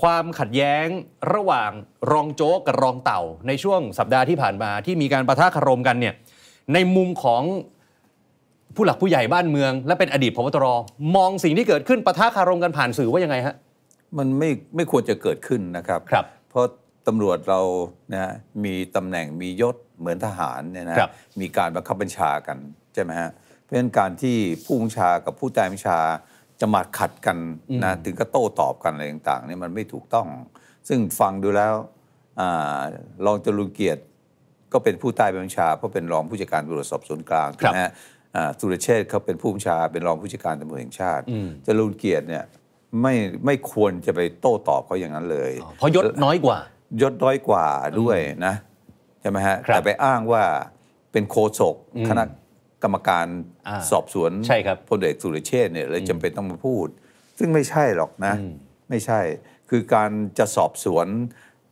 ความขัดแย้งระหว่างรองโจ๊กกับรองเต่า ในช่วงสัปดาห์ที่ผ่านมาที่มีการประทะคารมกันเนี่ยในมุมของผู้หลักผู้ใหญ่บ้านเมือง และเป็นอดีตพบตรมองสิ่งที่เกิดขึ้นประทะคารมกันผ่านสื่อว่ายังไงฮะมันไม่ไม่ควรจะเกิดขึ้นนะครับครับเพราะตำรวจเรานะมีตำแหน่งมียศเหมือนทหารเนี่ยนะมีการบังคับบัญชากันใช่ไหมฮะเพราะฉะนั้นการที่ผู้บัญชากับผู้ใต้บัญชาจะมาขัดกันนะถึงก็โต้ตอบกันอะไรต่างๆนี่มันไม่ถูกต้อง ซึ่งฟังดูแล้วรองจรุนเกียรติ ก็เป็นผู้ใต้บัญชาเพราะเป็นรองผู้จัดการตำรวจสอบสวนกลางนะฮะสุรเชษเขาเป็นผู้บัญชา เป็นรองผู้จัดการตำรวจแห่งชาติจรุนเกียรติเนี่ยไม่ไม่ควรจะไปโต้ตอบเขาอย่างนั้นเลย เพราะยศน้อยกว่ายศน้อยกว่าด้วยนะใช่ไหมฮะแต่ไปอ้างว่าเป็นโคศกคณะกรรมการสอบสวนพลเอกสุรเชษเนี่ยเลยจำเป็นต้องมาพูด ซึ่งไม่ใช่หรอกนะ ไม่ใช่คือการจะสอบสวน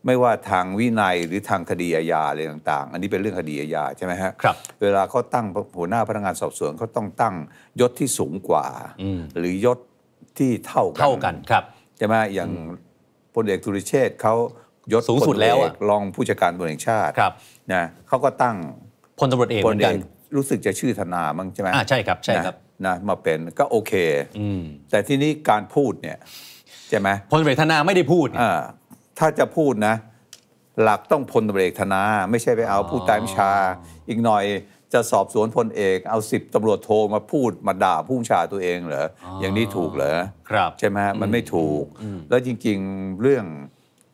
ไม่ว่าทางวินัยหรือทางคดีอาญาอะไรต่างๆ อันนี้เป็นเรื่องคดีอาญาใช่ไหมฮะครับเวลาเขาตั้งหัวหน้าพนักงานสอบสวนเขาต้องตั้งยศที่สูงกว่า หรือยศที่เท่ากันเท่ากันครับใช่ไหมอย่างพลเอกธุริเชษเขายศสูงสุดแล้วรองผู้จัดการตำรวจแห่งชาตินะเขาก็ตั้งพลตำรวจเอกเหมือนกันรู้สึกจะชื่อธนามั้งใช่ไหมอ่าใช่ครับใช่ครับนะ มาเป็นก็โอเคแต่ที่นี้การพูดเนี่ยใช่ไหมพลเอกธนาไม่ได้พูดอ่าถ้าจะพูดนะ หลักต้องพลตเอกธนา ไม่ใช่ไปเอาผู้ใต้บัญชา อีกหน่อยจะสอบสวนพลเอก เอาสิบตำรวจโทรมาพูดมาด่าผู้ชาตัวเองเหรออย่างนี้ถูกเหรอครับใช่ไหมมันไม่ถูกแล้วจริง ๆเรื่อง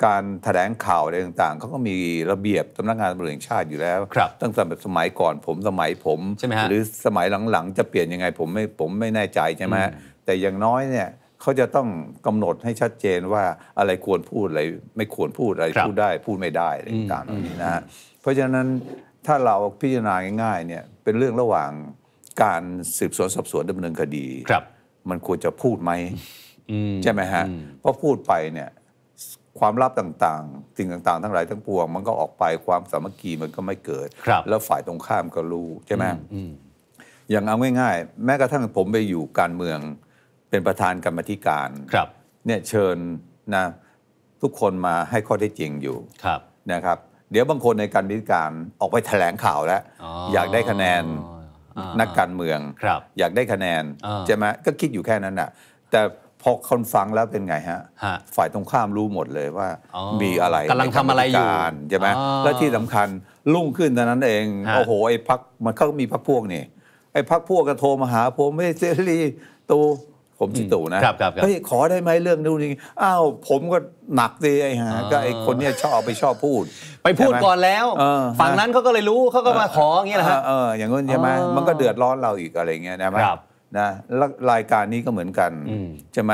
การแถลงข่าวอะไรต่างๆ เขาก็มีระเบียบสำนักงานตำรวจแห่งชาติอยู่แล้ว ตั้งแต่สมัยก่อนผมสมัยผมใช่ไหมหรือสมัยหลังๆ จะเปลี่ยนยังไงผมไม่ผมไม่แน่ใจใช่ไหมแต่อย่างน้อยเนี่ยเขาจะต้องกำหนดให้ชัดเจนว่าอะไรควรพูดอะไรไม่ควรพูดอะไรพูดได้พูดไม่ได้อะไรต่างๆเหล่านี้นะฮะเพราะฉะนั้นถ้าเราพิจารณาง่ายๆ เนี่ยเป็นเรื่องระหว่างการสืบสวนสอบสวนดำเนินคดีครับ มันควรจะพูดไหมใช่ไหมฮะเพราะพูดไปเนี่ยความลับต่างๆสิ่งต่างๆ ทั้งหลายทั้งปวงมันก็ออกไปความสามัคคีมันก็ไม่เกิดแล้วฝ่ายตรงข้ามก็รู้ใช่ไหมอย่างเอาง่ายๆแม้กระทั่งผมไปอยู่การเมืองเป็นประธานกรรมธิการ ครับ เนี่ยเชิญนะ ทุกคนมาให้ข้อได้จริงอยู่ครับนะครับ เดี๋ยวบางคนในการธิการ ออกไปแถลงข่าวแล้วออยากได้คะแนนนักการเมืองอยากได้คะแนนใช่ไหมก็คิดอยู่แค่นั้นน่ะ แต่พอคนฟังแล้วเป็นไงฮะ ฝ่ายตรงข้ามรู้หมดเลยว่า มีอะไรกำลังทำอะไรอยู่ใช่ไหมและที่สำคัญลุ่งขึ้นเท่านั้นเอง โอ้โหไอ้พักมันเขามีพักพวกนี่ไอ้พักพวกก็โทรมาหาผมไม่เซรีตูผมชิตูนะเฮ้ยขอได้ไหมเรื่องนู้นนี่อ้าวผมก็หนักดีไอ้ฮะก็ไอ้คนเนี้ยชอบไปชอบพูด ไปพูดก่อนแล้วฝั่งนั้นเขาก็เลยรู้เขาก็มาขออย่างเงี้ยนะฮะเอออย่างเงี้ยใช่ไหมมันก็เดือดร้อนเราอีกอะไรเงี้ยนะครับนะรายการนี้ก็เหมือนกันใช่ไหม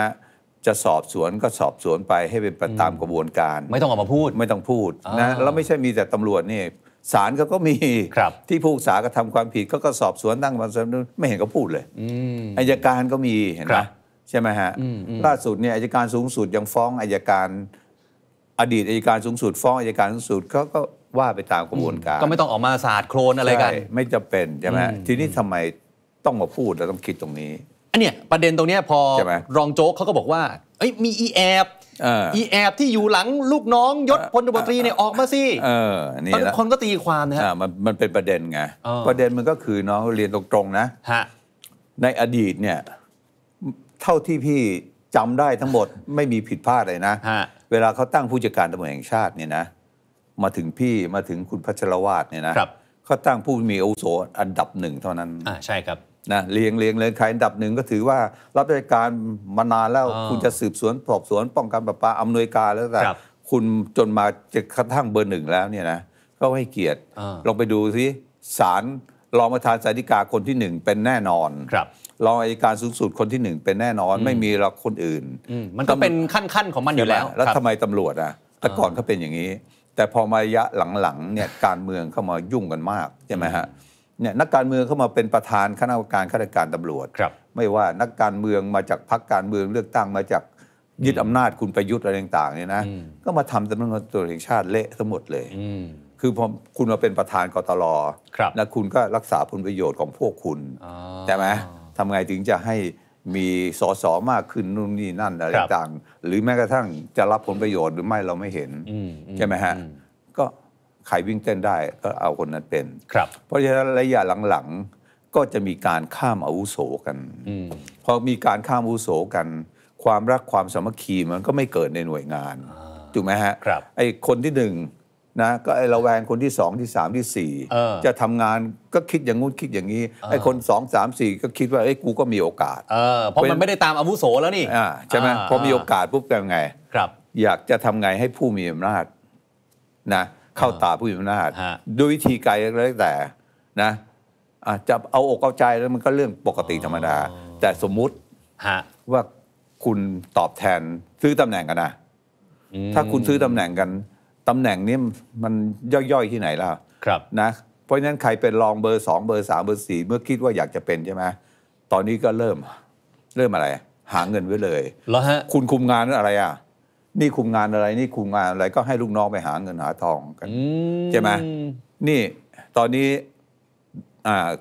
จะสอบสวนก็สอบสวนไปให้เป็นไปตามกระบวนการ ไม่ต้องออกมาพูด ไม่ต้องพูดนะแล้วไม่ใช่มีแต่ตำรวจนี่สารเขาก็มี ที่ผู้สากระทำความผิดเขาก็สอบสวนตั้งมาสำนนไม่เห็นเขาพูดเลยอายการก็มีเห็นไหมใช่ไหมฮะล่าสุดเนี่ยอายการสูงสุดยังฟ้องอายการ อดีตอายการสูงสุดฟ้องอายการสูงสุดเขาก็ว่าไปตามกระบวนการ ก็ไม่ต้องออกมาศาสตร์โครนอะไรกันไม่จะเป็นใช่ไหมทีนี้ทำไมต้องมาพูดและต้องคิดตรงนี้อันเนี้ยประเด็นตรงเนี้ยพอ รองโจ๊กเขาก็บอกว่าเอ้ยมีอีแอบอีแอบที่อยู่หลังลูกน้องยศพลตบตรีเนี่ยออกมาสิตั้งคนก็ตีความนะฮะมันมันเป็นประเด็นไงประเด็นมันก็คือน้องเรียนตรงๆนะในอดีตเนี่ยเท่าที่พี่จำได้ทั้งหมดไม่มีผิดพลาดเลยนะเวลาเขาตั้งผู้จัดการตำรวจแห่งชาติเนี่ยนะมาถึงพี่มาถึงคุณพัชรวาดเนี่ยนะเขาตั้งผู้มีอาวุโสอันดับหนึ่งเท่านั้นอ่าใช่ครับนะเรียงเรียงเลยใครอันดับหนึ่งก็ถือว่ารับราชการมานานแล้วคุณจะสืบสวนสอบสวนป้องกันปราบปาออำนวยการแล้วแต่ คุณจนมา จะกระทั่งเบอร์หนึ่งแล้วเนี่ยนะก็ให้เกียรติลองไปดูสิศาลรองประธานสาธิกาคนที่หนึ่งเป็นแน่นอนครับรองอัยการสูงสุดคนที่หนึ่งเป็นแน่นอนไม่มีรอกคนอื่น มันก็เป็นขั้นขั้นของมันอยู่แล้ว แล้วทำไมตำรวจอ่ะแต่ก่อนเขาเป็นอย่างนี้ แต่พอมาระยะหลังๆเนี่ยการเมืองเข้ามายุ่งกันมากใช่ไหมฮะเนี่ยนักการเมืองเข้ามาเป็นประธานคณะกรรมการข้าราชการตำรวจครับ ไม่ว่านักการเมืองมาจากพรรคการเมืองเลือกตั้งมาจากยึดอำนาจคุณประยุทธ์อะไรต่างๆเนี่ยนะก็มาทำตำน่งตัวแห่งชาติเละทั้งหมดเลยคือพอคุณมาเป็นประธานกตลแล้วคุณก็รักษาผลประโยชน์ของพวกคุณใช่ไหมทำไงถึงจะให้มีสอสอมากขึ้นนู่นนี่นั่นอะไรต่างหรือแม้กระทั่งจะรับผลประโยชน์หรือไม่เราไม่เห็น ใช่ไหมฮะใครวิ่งเต้นได้ก็เอาคนนั้นเป็น ครับ เพราะฉะนั้นระยะหลังๆก็จะมีการข้ามอาวุโสกันพอมีการข้ามอาวุโสกัน ความรักความสามัคคีมันก็ไม่เกิดในหน่วยงานถูกไหมฮะครับไอ้คนที่หนึ่งนะ ก็ไอ้ระแวงคนที่สองที่สามที่สี่จะทำงานก็คิดอย่างงู้นคิดอย่างนี้ ไอ้คนสองสามสี่ก็คิดว่าไอ้กูก็มีโอกาสเพราะมันไม่ได้ตามอาวุโสแล้วนี่ใช่ไหมพอมีโอกาสปุ๊บันไงครับ อยากจะทำไงให้ผู้มีอำนาจนะเข้าตาผู้มีอำนาจด้วยวิธีการอะไรแต่นะจะเอาอกเอาใจแล้วมันก็เรื่องปกติธรรมดา แต่สมมุติว่าคุณตอบแทนซื้อตำแหน่งกันนะถ้าคุณซื้อตำแหน่งกันตำแหน่งนี้มันย่อยๆที่ไหนล่ะครับนะเพราะฉะนั้นใครเป็นรองเบอร์สองเบอร์สามเบอร์สี่เมื่อคิดว่าอยากจะเป็นใช่ไหมตอนนี้ก็เริ่มเริ่มอะไร หาเงินไว้เลยแล้วฮะคุณคุมงานอะไรอ่ะนี่คุมงานอะไรนี่คุมงานอะไรก็ให้ลูกน้องไปหาเงินหาทองกันใช่ไหมนี่ตอนนี้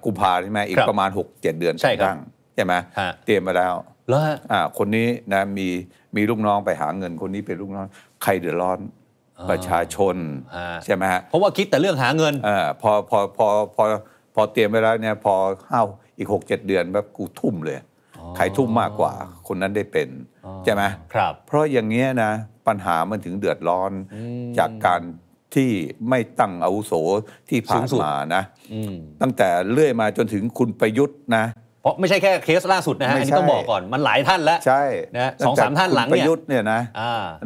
กุมภาใช่ไหมอีกประมาณ6กเจ็ดเดือนใช่ครับใช่ไหมเตรียมมาแล้ว แล้วคนนี้นะมีมีลูกน้องไปหาเงินคนนี้เป็นลูกน้องใครเดือดร้อนประชาชนใช่ไหมฮะเพราะว่าคิดแต่เรื่องหาเงินอพอพอพอพอพอเตรียมไว้แล้วเนี่ยพอเข้าอีกหกเจ็ดเดือนแบบกูทุ่มเลยใครทุ่มมากกว่าคนนั้นได้เป็น ใช่ไหมครับ เพราะอย่างเงี้ยนะ ปัญหามันถึงเดือดร้อนจากการที่ไม่ตั้งอาวุโส ที่ผ่านมานะตั้งแต่เลื่อยมาจนถึงคุณประยุทธ์นะเพราะไม่ใช่แค่เคสล่าสุดนะฮะอันนี้ต้องบอกก่อนมันหลายท่านแล้ว ใช่นะสองสามท่านหลังเนี่ยประยุทธ์เนี่ยนะ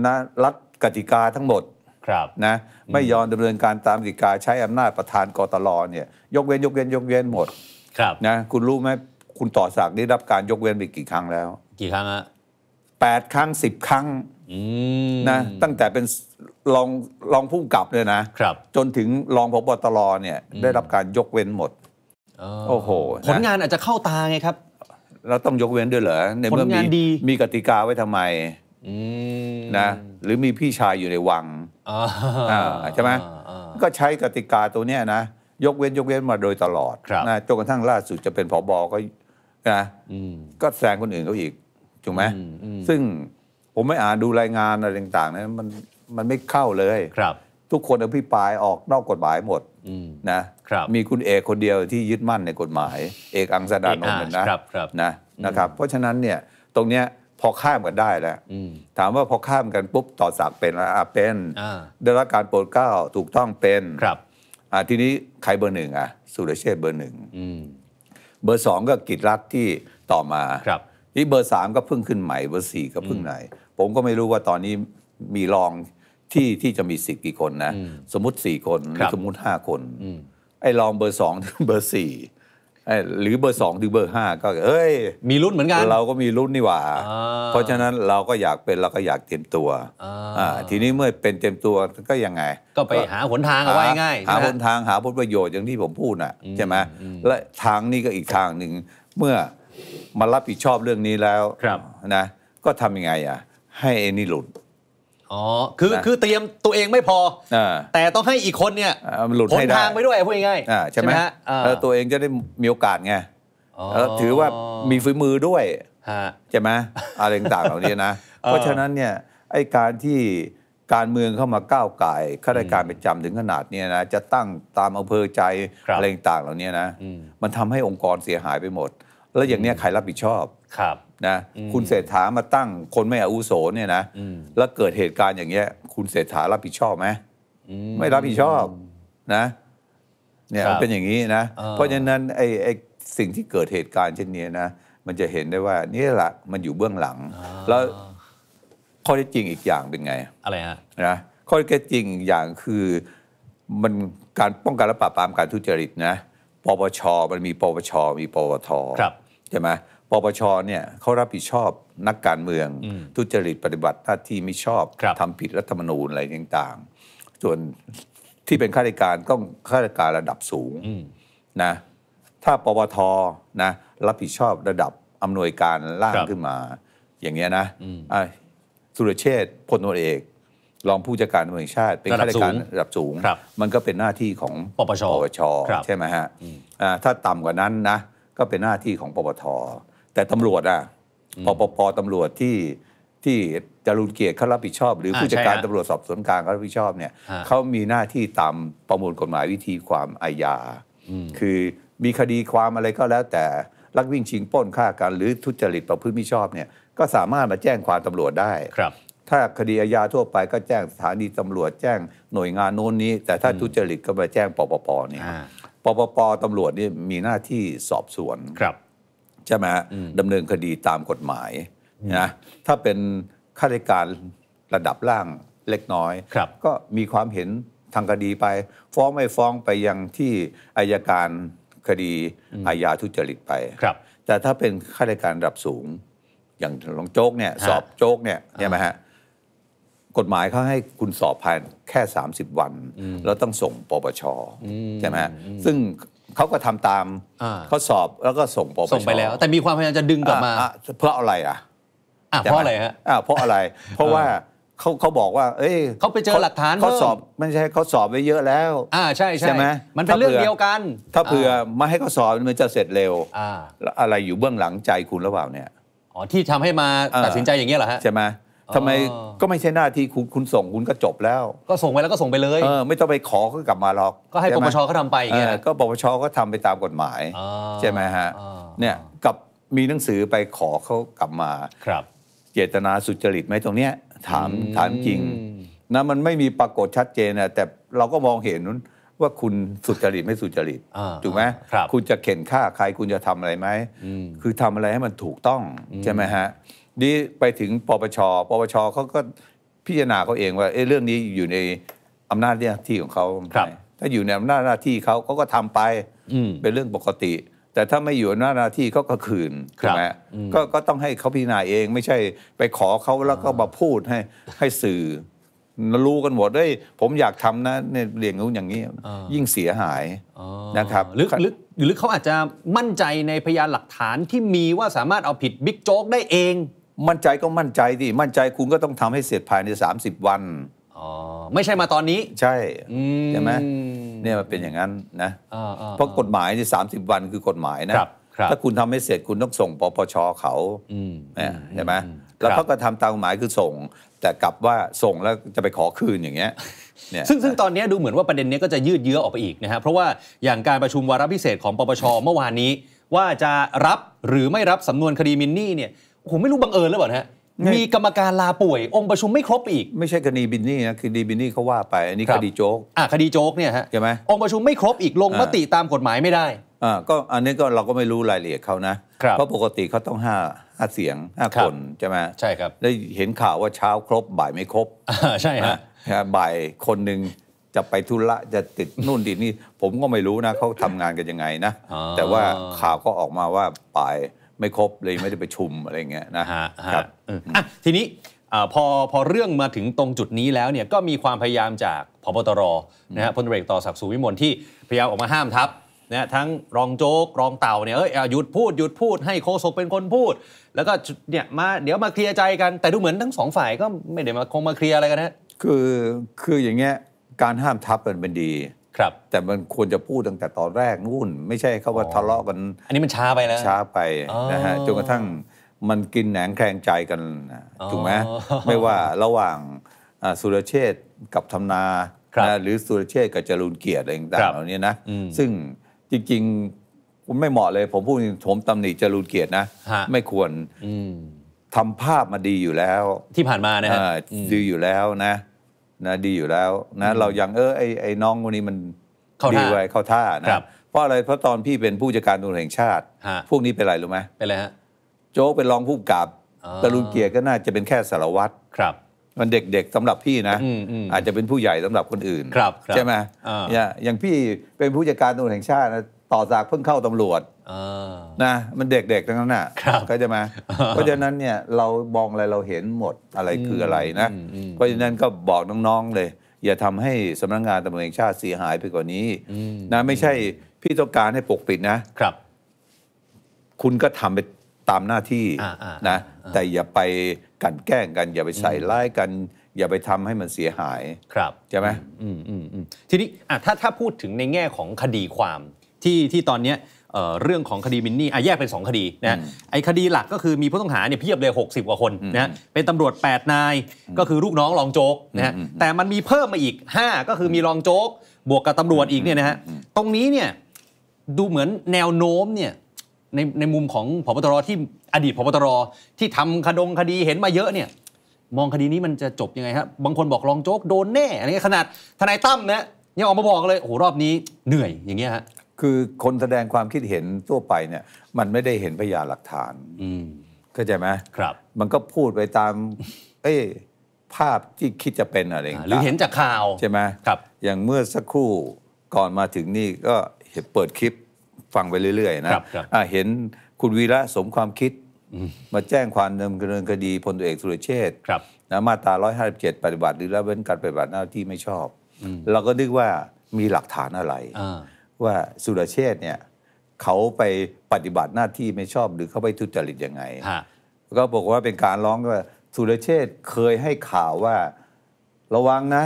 นะรัฐกติกาทั้งหมดครับนะ ไม่ยอมดำเนินการตามกติกา ใช้อำนาจประธานกตลเนี่ย ยกเว้นยกเว้นยกเว้นหมด ครับนะคุณรู้ไหมคุณต่อศักดิ์ได้รับการยกเว้นไปกี่ครั้งแล้ว กี่ครั้งอะแปดครั้งสิบครั้งนะ ตั้งแต่เป็นรองรองผู้กับเลยนะครับ จนถึงรองพบตรเนี่ยได้รับการยกเว้นหมดโอ้โหผลงานอาจจะเข้าตาไงครับ เราต้องยกเว้นด้วยเหรอในเมื่อมีมีกติกาไว้ทำไมนะ หรือมีพี่ชายอยู่ในวังใช่ไหมก็ใช้กติกาตัวเนี้ยนะ ยกเว้นยกเว้นมาโดยตลอดนะจนกระทั่งล่าสุดจะเป็นผบก็นะก็แซงคนอื่นเขาอีกถูกไหมซึ่งผมไม่อ่านดูรายงานอะไรต่างๆนะมันมันไม่เข้าเลยครับ ทุกคนอภิปรายออกนอกกฎหมายหมดนะมีคุณเอกคนเดียวที่ยึดมั่นในกฎหมาย เอกอังสดานนท์นะนะนะครับ เพราะฉะนั้นเนี่ยตรงเนี้ยพอข้ามกันได้แล้วถามว่าพอข้ามกันปุ๊บต่อสักเป็นแล้วเป็นได้รับการโปรดเกล้าถูกต้องเป็นครับทีนี้ใครเบอร์หนึ่งอ่ะ สุรเชษเบอร์หนึ่งเบอร์สองก็กิจรัฐที่ต่อมา ครับนี่เบอร์สามก็เพิ่งขึ้นใหม่ เบอร์สี่ก็เพิ่งไหน ผมก็ไม่รู้ว่าตอนนี้มีรองที่ที่จะมีสิทธิ์กี่คนนะ สมมติสี่คนสมมติห้าคน ไอ้รองเบอร์สองถึงเบอร์สี่หรือเบอร์สองถึงเบอร์ห้าก็เอ้ยมีรุ่นเหมือนกันเราก็มีรุ่นนี่หว่า เพราะฉะนั้นเราก็อยากเป็นเราก็อยากเต็มตัวทีนี้เมื่อเป็นเต็มตัวก็ยังไง ก็ไปหาหนทางเอาไว้ง่าย หาหนทางหาผลประโยชน์อย่างที่ผมพูดน่ะใช่ไหมและทางนี้ก็อีกทางหนึ่งเมื่อมารับผิดชอบเรื่องนี้แล้วนะก็ทำยังไงอ่ะให้เอ้นี่หลุดอ๋อ คือนะคือเตรียมตัวเองไม่พออแต่ต้องให้อีกคนเนี่ยหลุดให้ทางไปด้วยพูดง่ายๆใช่ไหมฮะแล้วตัวเองจะได้มีโอกาสไงแล้วถือว่ามีฝีมือด้วยใช่ไหมอะไรต่างๆเหล่านี้นะ เพราะฉะนั้นเนี่ยไอ้การที่การเมืองเข้ามาก้าวไก่ข้าราชการประจำถึงขนาดเนี้ยนะจะตั้งตามอำเภอใจอะไรต่างๆเหล่านี้นะ มันทำให้องค์กรเสียหายไปหมด แล้วอย่างเนี้ยใครรับผิดชอบครับนะคุณเศรษฐามาตั้งคนไม่อาวุโสเนี่ยนะแล้วเกิดเหตุการณ์อย่างเงี้ย คุณเศรษฐารับผิดชอบไหมไม่รับผิดชอบนะ เนี่ยเป็นอย่างนี้นะ เพราะฉะนั้นไอ้ไอ้สิ่งที่เกิดเหตุการณ์เช่นนี้นะมันจะเห็นได้ว่านี่แหละมันอยู่เบื้องหลัง แล้วข้อเท็จจริงอีกอย่างเป็นไง อะไรฮะนะข้อเท็จจริงอย่างคือ มันการป้องกันและปราบปรามการทุจริตนะปปชมันมีปปชมีปปทใช่ไหมปปช เนี่ยเขารับผิดชอบนักการเมืองทุจริตปฏิบัติหน้าที่ไม่ชอบทำผิดรัฐธรรมนูญอะไรต่าง ๆ ส่วนที่เป็นข้าราชการก็ข้าราชการระดับสูงนะถ้าปปทนะรับผิดชอบระดับอำนวยการล่างขึ้นมา อย่างเงี้ยนะสุรเชษพลนวเอกรองผู้จัดการเมืองชาติ เป็นข้าราชการระดับสูงมันก็เป็นหน้าที่ของปปชใช่ไหมฮะถ้าต่ำกว่านั้นนะก็เป็นหน้าที่ของปปทแต่ตำรวจอ่ะ ปปปตำรวจที่ที่จะรุนเกียรติเขารับผิดชอบหรือผู้จัดการตำรวจสอบสวนกลางเขารับผิดชอบเนี่ยเขามีหน้าที่ตามประมวลกฎหมายวิธีความอาญา คือมีคดีความอะไรก็แล้ว แต่ลักวิ่งชิงป้นฆ่ากัน หรือทุจริตประพฤติมิชอบเนี่ย ก็สามารถมาแจ้งความตำรวจได้ครับ ถ้าคดีอาญาทั่วไปก็แจ้งสถานีตำรวจแจ้งหน่วยงานโน้นนี้ แต่ถ้าทุจริตก็มาแจ้งปปปนี่ปปปตำรวจนี่มีหน้าที่สอบสวนครับใช่ไหมฮะดำเนินคดีตามกฎหมายนะถ้าเป็นข้าราชการระดับล่าง เล็กน้อยก็มีความเห็นทางคดีไปฟ้องไม่ฟ้องไปยังที่อายการคดีอาญาทุจริตไปครับ แต่ถ้าเป็นข้าราชการระดับสูง อย่างหลวงโจ๊กเนี่ย สอบโจ๊กเนี่ยใช่ไหมฮะกฎหมายเขาให้คุณสอบภายแค่30วันแล้วต้องส่งปปชใช่ไหมซึ่งเขาก็ทำตามเขาสอบแล้วก็ส่งปปชส่งไปแล้ว แต่มีความพยายามจะดึงกลับมา เพื่ออะไรอ่ะเพราะอะไรฮะเพราะอะไร เพราะว่าเขาเขาบอกว่า เอ้ยเขาไปเจอหลักฐานเขาสอบไม่ใช่เขาสอบไปเยอะแล้ว อ่าใช่ใช่ใช่ไหมมันเป็นเรื่องเดียวกัน ถ้าเผื่อไม่ให้เขาสอบมันจะเสร็จเร็วอะไรอยู่เบื้องหลังใจคุณหรือเปล่าเนี่ยอ๋อที่ทำให้มาตัดสินใจอย่างเงี้ยเหรอฮะใช่ไหมทำไมก็ไม่ใช่หน้าที่คุณคุณส่งคุณก็จบแล้ว ก็ส่งไปแล้วก็ส่งไปเลยเออไม่ต้องไปขอก็กลับมาหรอกก็ให้ปปชเขาทำไปอย่างเงี้ยก็ปปชก็ทำไปตามกฎหมายใช่ไหมฮะเนี่ยกับมีหนังสือไปขอเขากลับมา ครับ เจตนาสุจริตไหมตรงเนี้ยถามถามจริงนะมันไม่มีปรากฏชัดเจนนะแต่เราก็มองเห็นว่าคุณสุจริตไม่สุจริตถูกไหมคุณจะเข็นฆ่าใครคุณจะทำอะไรไหมคือทำอะไรให้มันถูกต้องใช่ไหมฮะนี่ไปถึงปปช ปปชเขาก็พิจารณาเขาเองว่าเอ้ เรื่องนี้อยู่ในอำนาจหน้าที่ของเขาถ้าอยู่ในอำนาจหน้าที่เขาเขาก็ทำไป เป็นเรื่องปกติ แต่ถ้าไม่อยู่อำนาจหน้าที่เขาก็คืนใช่ไหมก็ก็ต้องให้เขาพิจารณาเอง ไม่ใช่ไปขอเขาแล้วก็มาพูดให้ ให้สื่อรู้กันหมดด้วยผมอยากทำนะเนี่ยเรียนรู้อย่างนี้ ยิ่งเสียหายนะครับหรือหรือหรือเขาอาจจะมั่นใจในพยานหลักฐานที่มีว่าสามารถเอาผิดบิ๊กโจ๊กได้เองมั่นใจก็มั่นใจดิมั่นใจคุณก็ต้องทำให้เสร็จภายใน 30 วันอ๋อไม่ใช่มาตอนนี้ใช่ใช่ไหมเนี่ยมันเป็นอย่างนั้นนะเพราะกฎหมายที่สามสิบวันคือกฎหมายนะถ้าคุณทำให้เสร็จคุณต้องส่งปปชเขาใช่ไหมแล้วเขาก็ทำตามกฎหมายคือส่ง แต่กลับว่าส่งแล้วจะไปขอคืนอย่างเงี้ยซึ่งซึ่งตอนนี้ดูเหมือนว่าประเด็นนี้ก็จะยืดเยื้อออกไปอีกนะฮะเพราะว่าอย่างการประชุมวาระพิเศษของปปชเมื่อวานนี้ ว่าจะรับหรือไม่รับสำนวนคดีมินนี่เนี่ยผมไม่รู้บังเอิญหรือเปล่าฮะ มีกรรมการลาป่วย องค์ประชุมไม่ครบอีก ไม่ใช่คดีบินนี่นะคดีบินนี่เขาว่าไป อันนี้คดีโจ๊กอ่ะคดีโจ๊กเนี่ยฮะใช่ไหม องค์ประชุมไม่ครบอีก ลงมติตามกฎหมายไม่ได้อ่าก็อันนี้ก็เราก็ไม่รู้รายละเอียดเขานะ เพราะปกติเขาต้องห้าห้าเสียงห้าคนใช่ไหมใช่ครับ ได้เห็นข่าวว่าเช้าครบ บ่ายไม่ครบ ใช่ฮะ บ่ายคนหนึ่งจะไปทุระจะติดนู่นติดนี่ ผมก็ไม่รู้นะเขาทำงานกันยังไงนะ แต่ว่าข่าวก็ออกมาว่าบ่ายไม่ครบเลยไม่ได้ไประชุมอะไรเงี้ยนะครับทีนี้พอพอเรื่องมาถึงตรงจุดนี้แล้วเนี่ยก็มีความพยายามจากพบตรนะฮะพลเอกต่อศักดิ์สุวิมลที่พยายามออกมาห้ามทับนะทั้งรองโจ๊กรองเต่าเนี่ยเอ้ยหยุดพูด หยุดพูดให้โคศกเป็นคนพูด แล้วก็เนี่ยมาเดี๋ยวมาเคลียร์ใจกันแต่ดูเหมือนทั้งสองฝ่ายก็ไม่ได้มาคงมาเคลียร์อะไรกันนะคือคืออย่างเงี้ยการห้ามทับเป็นดีครับแต่มันควรจะพูดตั้งแต่ตอนแรกนู่น ไม่ใช่เขาว่าทะเลาะกัน อันนี้มันช้าไปแล้วช้าไปนะฮะจนกระทั่งมันกินแหนงแคลงใจกันถูกไหมไม่ว่าระหว่างสุรเชษกับธรรมนานะหรือสุรเชษกับจรูนเกียรติอะไรต่างๆเหล่านี้นะซึ่งจริงๆไม่เหมาะเลยผมพูดผมตำหนิจรูนเกียรตินะไม่ควรทำภาพมาดีอยู่แล้ว ที่ผ่านมานะฮะดีอยู่แล้วนะนะดีอยู่แล้วนะ เรายัง เออไอไอน้องคนนี้มันดีไว้เข้าท่านะเพราะอะไรเพราะตอนพี่เป็นผู้จัดการตำรวจแห่งชาติ พวกนี้เป็นอะไรรู้ไหมเป็นอะไรฮะโจ๊กเป็นรองผู้กับตะลุนเกียร์ก็น่าจะเป็นแค่สารวัตรครับ มันเด็กๆสำหรับพี่นะอาจจะเป็นผู้ใหญ่สำหรับคนอื่นใช่ไหมอย่างพี่เป็นผู้จัดการตำรวจแห่งชาตินะต่อจากเพิ่งเข้าตำรวจนะมันเด็กๆทั้งนั้นน่ะก็จะมา เพราะฉะนั้นเนี่ย เรามองอะไรเราเห็นหมดอะไรคืออะไรนะเพราะฉะนั้นก็บอกน้อง ๆ เลย อย่าทำให้สำนักงานตำรวจแห่งชาติเสียหายไปกว่านี้นะ ไม่ใช่พี่ต้องการให้ปกปิดนะ ครับ คุณก็ทำไปตามหน้าที่นะ แต่อย่าไปกันแกล้งกัน อย่าไปใส่ร้ายกัน อย่าไปทำให้มันเสียหาย ครับใช่ไหมทีนี้ถ้าถ้าพูดถึงในแง่ของคดีความที่ที่ตอนนี้เรื่องของคดีมินนี่อแยกเป็น 2 คดีนะไอ้คดีหลักก็คือ มีผู้ต้องหาเนี่ยเพียบเลย 60 กว่าคนนะเป็นตำรวจ8นายก็คือลูกน้องรองโจ๊กนะแต่มันมีเพิ่มมาอีก 5 ก็คือมีรองโจ๊ก บวกกับตำรวจอีกเนี่ยนะฮะตรงนี้เนี่ยดูเหมือนแนวโน้มเนี่ยในในมุมของพบตรที่อดีตพบตรที่ทำคดงคดีเห็นมาเยอะเนี่ยมองคดีนี้มันจะจบยังไงฮะบบางคนบอกรองโจ๊กโดนแน่อะไรขนาดทนายตั้มนะยังออกมาบอกเลยโอ้โหรอบนี้เหนื่อยอย่างเงี้ยฮะคือคนแสดงความคิดเห็นทั่วไปเนี่ยมันไม่ได้เห็นพยานหลักฐานเข้าใจไหมครับ มันก็พูดไปตาม เอ้ภาพที่คิดจะเป็นอะไร หรือเห็นจากข่าวใช่ไหมครับ อย่างเมื่อสักครู่ก่อนมาถึงนี่ก็เห็นเปิดคลิปฟังไปเรื่อย ๆ นะครับเห็นคุณวีระสมความคิด มาแจ้งความดำเนินคดีพลตุเอกสุรเชษนะมาตรา157 ปฏิบัติ หรือละเว้นการปฏิบัติหน้าที่ไม่ชอบเราก็นึกว่ามีหลักฐานอะไรว่าสุรเชษเนี่ย เขาไปปฏิบัติหน้าที่ไม่ชอบหรือเขาไปทุจริตยังไงก็บอกว่าเป็นการร้องว่าสุรเชษเคยให้ข่าวว่าระวังนะ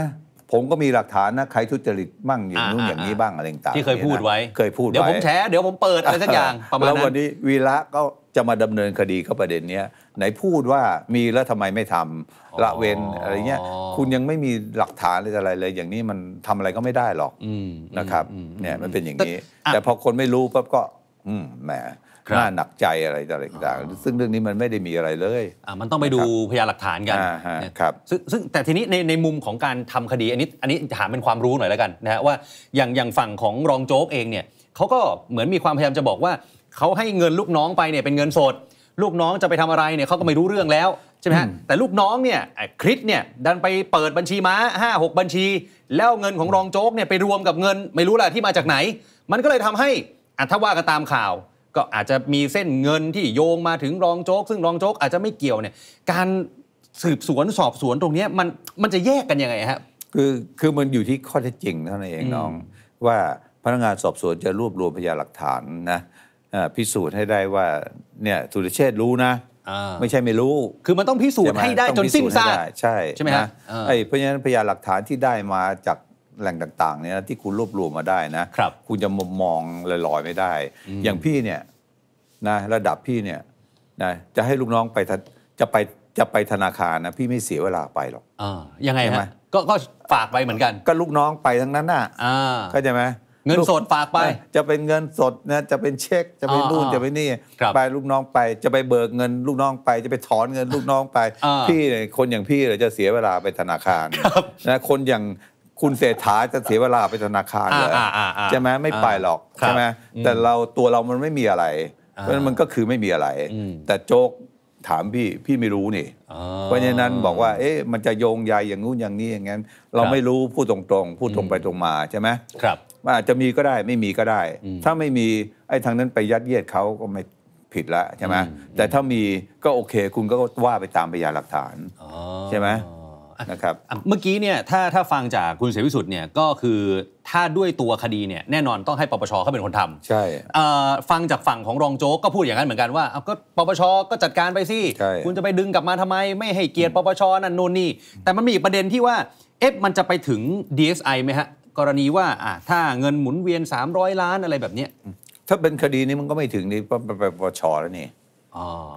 ผมก็มีหลักฐานนะใครทุจริตมั่งอย่างนู้นอย่างนี้บ้างอะไรต่างที่เคยพูดไว้เคยพูดเดี๋ยวผมแฉเดี๋ยวผมเปิดอะไรสักอย่างประมาณนั้นแล้ววันนี้วีระก็จะมาดำเนินคดีกับประเด็นนี้ไหนพูดว่ามีแล้วทำไมไม่ทำละเว้นอะไรเงี้ยคุณยังไม่มีหลักฐานออะไรเลย อย่างนี้มันทำอะไรก็ไม่ได้หรอกนะครับเนี่ยมันเป็นอย่างนี้ แต่พอคนไม่รู้ปั๊บก็อืมแหมน่าหนักใจอะไรต่างๆ ซึ่งเรื่องนี้มันไม่ได้มีอะไรเลย มันต้องไปดูพยานหลักฐานกันครับ ซึ่งซึ่งแต่ทีนี้ ในในมุมของการทำคดีอันนี้อันนี้ถามเป็นความรู้หน่อยแล้วกันนะฮะว่าอย่างอย่างฝั่งของรองโจ๊กเองเนี่ยเขาก็เหมือนมีความพยายามจะบอกว่าเขาให้เงินลูกน้องไปเนี่ยเป็นเงินสด ลูกน้องจะไปทำอะไรเนี่ยเขาก็ไม่รู้เรื่องแล้วใช่ไหมฮะแต่ลูกน้องเนี่ยคริสเนี่ยดันไปเปิดบัญชีม้า5 6บัญชี แล้วเงินของรองโจ๊กเนี่ยไปรวมกับเงินไม่รู้แหละที่มาจากไหน มันก็เลยทำให้อัถ้าว่ากันตามข่าวก็อาจจะมีเส้นเงินที่โยงมาถึงรองโจ๊ก ซึ่งรองโจ๊กอาจจะไม่เกี่ยวเนี่ย การสืบสวนสอบสวนตรงนี้มันมันจะแยกกันยังไงครับคือคือมันอยู่ที่ข้อเท็จจริงเท่านั้นเองน้อง ว่าพนักงานสอบสวนจะรวบรวมพยานหลักฐานนะพิสูจน์ให้ได้ว่าเนี่ยสุรเชษรู้นะไม่ใช่ไม่รู้คือมันต้องพิสูจน์ให้ได้จนสิ้นซากใช่ใช่ไหมฮะไอ้เพราะฉะนั้นพยานหลักฐานที่ได้มาจากแหล่งต่าง ๆเนี่ยนะที่คุณรวบรวมมาได้นะครับคุณจะมองลอยๆ ไม่ได้ อย่างพี่เนี่ย นะระดับพี่เนี่ยนะจะให้ลูกน้องไป จะไปจะไปธนาคารนะพี่ไม่เสียเวลาไปหรอกอ่ายังไงฮะก็ก็ฝากไปเหมือนกัน ก็ลูกน้องไปทั้งนั้นน่ะอ่าเข้าใจไหมเงินสดฝากไป จะเป็นเงินสดนะจะเป็นเช็ค จะเป็นนู่นจะเป็นนี่ ไปลูกน้องไป จะไปเบิกเงิน ลูกน้องไป จะไปถอนเงินลูกน้องไปพี่คนอย่างพี่เลยจะเสียเวลาไปธนาคารนะคนอย่างคุณเศรษฐาจะเสียเวลาไปธนาคารเลยใช่ไหมไม่ไปหรอกใช่ไหมแต่เราตัวเรามันไม่มีอะไร เพราะฉะนั้นมันก็คือไม่มีอะไร แต่โจกถามพี่พี่ไม่รู้นี่เพราะฉะนั้นบอกว่าเอ๊ะมันจะโยงใยอย่างงู้นอย่างนี้อย่างนั้นเราไม่รู้พูดตรงๆพูดตรงไปตรงมาใช่ไหมครับว่าอาจจะมีก็ได้ไม่มีก็ได้ ถ้าไม่มีไอ้ทางนั้นไปยัดเยียดเขาก็ไม่ผิดละใช่ไหมแต่ถ้ามีก็โอเค คุณก็ว่าไปตามพยานหลักฐานใช่ไหมนะครับ เมื่อกี้เนี่ย ถ้าถ้าฟังจากคุณเสวิสุทธิ์เนี่ย ก็คือถ้าด้วยตัวคดีเนี่ย แน่นอนต้องให้ปปช เขาเป็นคนทำใช่ฟังจากฝั่งของรองโจ๊กก็พูดอย่างนั้นเหมือนกันว่าเอาก็ปปช ก็จัดการไปสิ คุณจะไปดึงกลับมาทำไม ไม่ให้เกียรติปปช นั่นนู่นนี่ แต่มันมีอีกประเด็นที่ว่าเอ๊ะมันจะไปถึง DSI ไหมฮะกรณีว่าถ้าเงินหมุนเวียน300ล้านอะไรแบบนี้ถ้าเป็นคดีนี้มันก็ไม่ถึงนี่ปปช แล้วนี่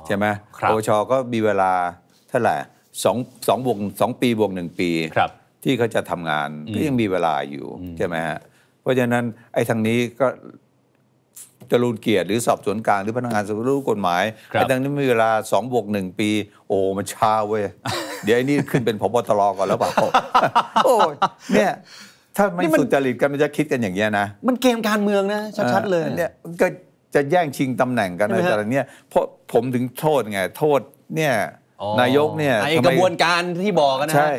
ใช่ไหมปปช ก็มีเวลาเท่าไหร่สองสองวงสองปีบวกหนึ่งปีที่เขาจะทำงานก็ยังมีเวลาอยู่ ใช่ไหมฮะเพราะฉะนั้นไอ้ทางนี้ก็จรูนเกียรติหรือสอบสวนกลาง หรือพนักงานสืบสวนรู้กฎหมาย ไอ้ทางนี้มีเวลาสองบวกหนึ่งปี โอ้ มันช้าเว้ย เดี๋ยวไอ้นี่ขึ้นเป็นพบตรก่อนแล้วเปล่าโอ้ เนี่ย ถ้าไม่สุจริตกันมันจะคิดกันอย่างเงี้ยนะ มันเกมการเมืองนะชัดๆเลยเนี่ยก็จะแย่งชิงตำแหน่งกันอะไรแต่เนี้ยเพราะผมถึงโทษไงโทษเนี่ยนายกเนี่ยไอกระบวนการที่บอกนะใช่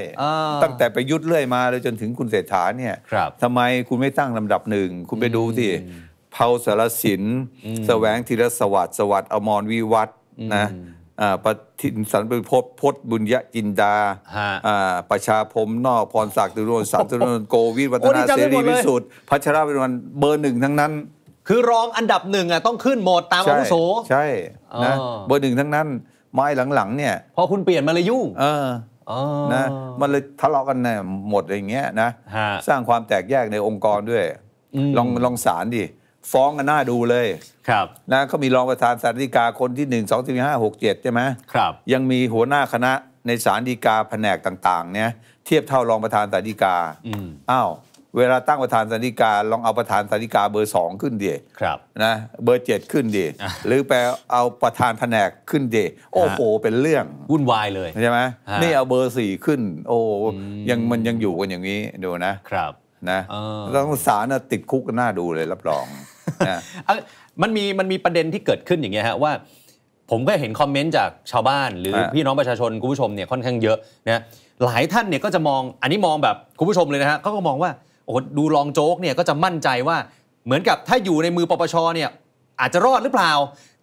ตั้งแต่ไปยุทธเรื่อยมาเลย จนถึงคุณเศรษฐาเนี่ยทำไมคุณไม่ตั้งลำดับหนึ่ง คุณไปดูสิเผาสารสิน แสวงธีรสวัสดิ์สวัสดิ์อมรวิวัฒนะปฏิสันพป็พพศบุญยกินดาประชาพรมนอก พรศักดิ์ตุรนสามตุรนโกวิวัฒนาเสรีวิสุทธิ์พัชราเป็นวันเบอร์หนึ่งทั้งนั้น คือรองอันดับหนึ่งอ่ะต้องขึ้นหมดตามอาวุโส ใช่นะเบอร์หนึ่งทั้งนั้นไม้หลังๆเนี่ย พอคุณเปลี่ยนมาเลยยุ่งนะมันเลยทะเลาะกันแน่หมดอย่างเงี้ยนะ สร้างความแตกแยกในองค์กรด้วย ลองลองสารดิ ฟ้องกันหน้าดูเลยครับ นะเขามีรองประธานสารดีกาคนที่หนึ่งสองสห้าหกเจ็ดใช่ไหมครับ ยังมีหัวหน้าคณะในสารดีกา แผนกต่าง ๆ เนี่ย เทียบเท่ารองประธานสารดีกา อ้าวเวลาตั้งประธานสันติกาลองเอาประธานสันติกาเบอร์สองขึ้นเดียครับนะเบอร์เจ็ดขึ้นเดียหรือไปเอาประธานแผนกขึ้นเดียโอ้โหเป็นเรื่องวุ่นวายเลยใช่ไหมนี่เอาเบอร์สี่ขึ้นโอ้ยังมันยังอยู่กันอย่างนี้ดูนะครับนะต้องสารติดคุกกันน่าดูเลยรับรองนะมันมีมันมีประเด็นที่เกิดขึ้นอย่างเงี้ยฮะว่า ผมก็เห็นคอมเมนต์จากชาวบ้าน หรือพี่น้องประชาชนคุณผู้ชมเนี่ยค่อนข้างเยอะนะหลายท่านเนี่ยก็จะมองอันนี้มองแบบคุณผู้ชมเลยนะฮะเขาก็มองว่าอ้ดูลองโจ๊กเนี่ยก็จะมั่นใจว่าเหมือนกับถ้าอยู่ในมือปปช เนี่ย อาจจะรอดหรือเปล่า